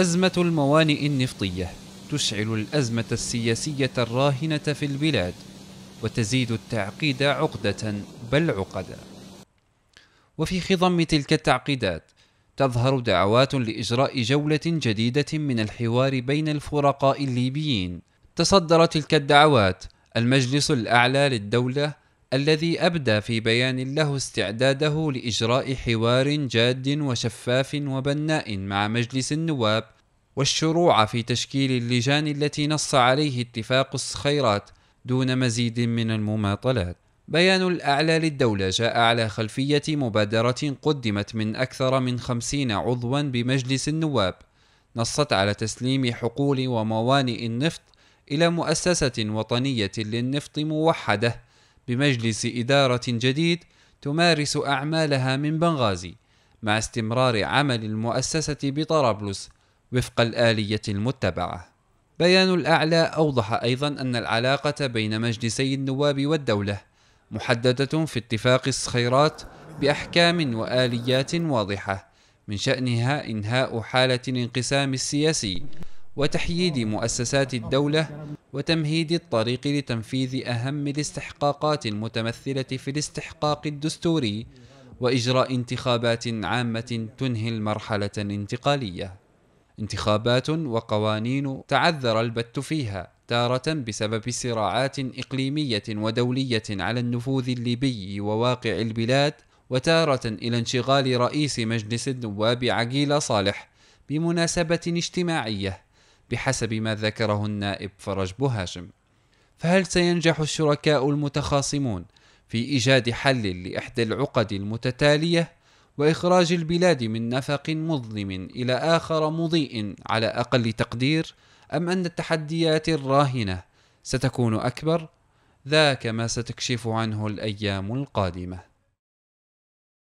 أزمة الموانئ النفطية تشعل الأزمة السياسية الراهنة في البلاد وتزيد التعقيد عقدة بل عقدا وفي خضم تلك التعقيدات تظهر دعوات لإجراء جولة جديدة من الحوار بين الفرقاء الليبيين تصدر تلك الدعوات المجلس الأعلى للدولة الذي أبدى في بيان له استعداده لإجراء حوار جاد وشفاف وبناء مع مجلس النواب والشروع في تشكيل اللجان التي نص عليه اتفاق الصخيرات دون مزيد من المماطلات بيان الأعلى للدولة جاء على خلفية مبادرة قدمت من أكثر من خمسين عضوا بمجلس النواب نصت على تسليم حقول وموانئ النفط إلى مؤسسة وطنية للنفط موحدة بمجلس إدارة جديد تمارس أعمالها من بنغازي مع استمرار عمل المؤسسة بطرابلس وفق الآلية المتبعة. بيان الأعلى أوضح أيضا أن العلاقة بين مجلسي النواب والدولة محددة في اتفاق الصخيرات بأحكام وآليات واضحة من شأنها إنهاء حالة الانقسام السياسي وتحييد مؤسسات الدولة وتمهيد الطريق لتنفيذ أهم الاستحقاقات المتمثلة في الاستحقاق الدستوري وإجراء انتخابات عامة تنهي المرحلة الانتقالية انتخابات وقوانين تعذر البت فيها تارة بسبب صراعات إقليمية ودولية على النفوذ الليبي وواقع البلاد وتارة إلى انشغال رئيس مجلس النواب عقيل صالح بمناسبة اجتماعية بحسب ما ذكره النائب فرج بوهاشم فهل سينجح الشركاء المتخاصمون في ايجاد حل لاحدى العقد المتتاليه واخراج البلاد من نفق مظلم الى اخر مضيء على اقل تقدير ام ان التحديات الراهنه ستكون اكبر ذاك ما ستكشف عنه الايام القادمه